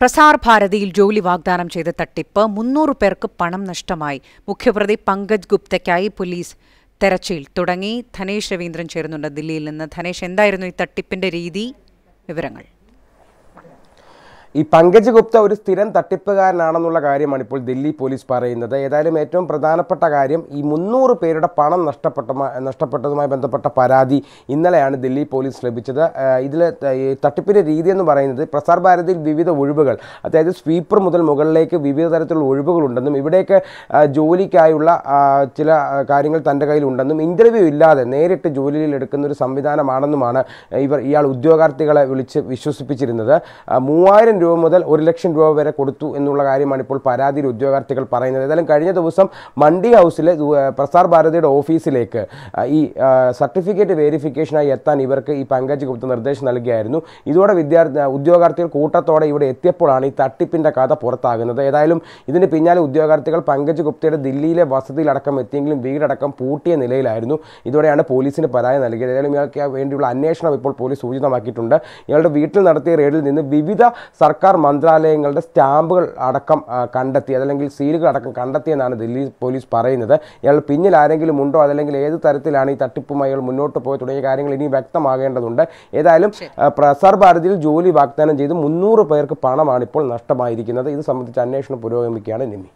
പ്രസാർ ഭാരതിയിൽ ജോലി വാഗ്ദാനം ചെയ്ത തട്ടിപ്പ് മുന്നൂറ് പേർക്ക് പണം നഷ്ടമായി മുഖ്യപ്രതി പങ്കജ് ഗുപ്തയ്ക്കായി പോലീസ് തെരച്ചിൽ തുടങ്ങി ധനേഷ് രവീന്ദ്രൻ ചേരുന്നുണ്ട് ദില്ലിയിൽ നിന്ന് ധനേഷ് എന്തായിരുന്നു ഈ തട്ടിപ്പിന്റെ രീതി വിവരങ്ങൾ ഈ പങ്കജ് ഗുപ്ത ഒരു സ്ഥിരം തട്ടിപ്പുകാരനാണെന്നുള്ള കാര്യമാണ് ഇപ്പോൾ ദില്ലി പോലീസ് പറയുന്നത് ഏതായാലും ഏറ്റവും പ്രധാനപ്പെട്ട കാര്യം ഈ മുന്നൂറ് പേരുടെ പണം നഷ്ടപ്പെട്ട നഷ്ടപ്പെട്ടതുമായി ബന്ധപ്പെട്ട പരാതി ഇന്നലെയാണ് ദില്ലി പോലീസ് ലഭിച്ചത് ഇതിൽ തട്ടിപ്പിൻ്റെ രീതി എന്ന് പറയുന്നത് പ്രസാർ ഭാരതിയിൽ വിവിധ ഒഴിവുകൾ അതായത് സ്വീപ്പർ മുതൽ മുകളിലേക്ക് വിവിധ തരത്തിലുള്ള ഒഴിവുകളുണ്ടെന്നും ഇവിടെയൊക്കെ ജോലിക്കായുള്ള ചില കാര്യങ്ങൾ തൻ്റെ കയ്യിലുണ്ടെന്നും ഇൻ്റർവ്യൂ ഇല്ലാതെ നേരിട്ട് ജോലിയിൽ എടുക്കുന്ന ഒരു സംവിധാനമാണെന്നുമാണ് ഇവർ ഇയാൾ ഉദ്യോഗാർത്ഥികളെ വിളിച്ച് വിശ്വസിപ്പിച്ചിരുന്നത് മൂവായിരം രൂപ മുതൽ ഒരു ലക്ഷം രൂപ വരെ കൊടുത്തു എന്നുള്ള കാര്യമാണ് ഇപ്പോൾ പരാതിയിൽ ഉദ്യോഗാർത്ഥികൾ പറയുന്നത് ഏതായാലും കഴിഞ്ഞ ദിവസം മണ്ടി ഹൗസിലെ പ്രസാർ ഭാരതിയുടെ ഓഫീസിലേക്ക് ഈ സർട്ടിഫിക്കറ്റ് വെരിഫിക്കേഷനായി എത്താൻ ഇവർക്ക് ഈ പങ്കജ് ഗുപ്ത നിർദ്ദേശം നൽകിയായിരുന്നു ഇതോടെ വിദ്യാർത്ഥി ഉദ്യോഗാർത്ഥികൾ കൂട്ടത്തോടെ ഇവിടെ എത്തിയപ്പോഴാണ് ഈ തട്ടിപ്പിൻ്റെ കഥ പുറത്താകുന്നത് ഏതായാലും ഇതിന് പിന്നാലെ ഉദ്യോഗാർത്ഥികൾ പങ്കജ് ഗുപ്തയുടെ ദില്ലിയിലെ വസതിയിലടക്കം എത്തിയെങ്കിലും വീടടക്കം പൂട്ടിയ നിലയിലായിരുന്നു ഇതോടെയാണ് പോലീസിന് പരാതി നൽകിയത് ഏതായാലും ഇയാൾക്ക് വേണ്ടിയുള്ള അന്വേഷണം ഇപ്പോൾ പോലീസ് സൂചിതമാക്കിയിട്ടുണ്ട് ഇയാളുടെ വീട്ടിൽ നടത്തിയ റെയ്ഡിൽ നിന്ന് വിവിധ സർക്കാർ സർക്കാർ മന്ത്രാലയങ്ങളുടെ സ്റ്റാമ്പുകൾ അടക്കം കണ്ടെത്തി അതല്ലെങ്കിൽ സീലുകൾ അടക്കം കണ്ടെത്തിയെന്നാണ് ദില്ലി പോലീസ് പറയുന്നത് ഇയാൾ പിന്നിൽ ആരെങ്കിലും ഉണ്ടോ അതല്ലെങ്കിൽ ഏത് തരത്തിലാണ് ഈ തട്ടിപ്പുമായി ഇയാൾ മുന്നോട്ട് പോയത് തുടങ്ങിയ കാര്യങ്ങൾ ഇനി വ്യക്തമാകേണ്ടതുണ്ട് ഏതായാലും പ്രസാർ ഭാരതിയിൽ ജോലി വാഗ്ദാനം ചെയ്ത് മുന്നൂറ് പേർക്ക് പണമാണ് ഇപ്പോൾ നഷ്ടമായിരിക്കുന്നത് ഇത് സംബന്ധിച്ച് അന്വേഷണം പുരോഗമിക്കുകയാണ് നിമി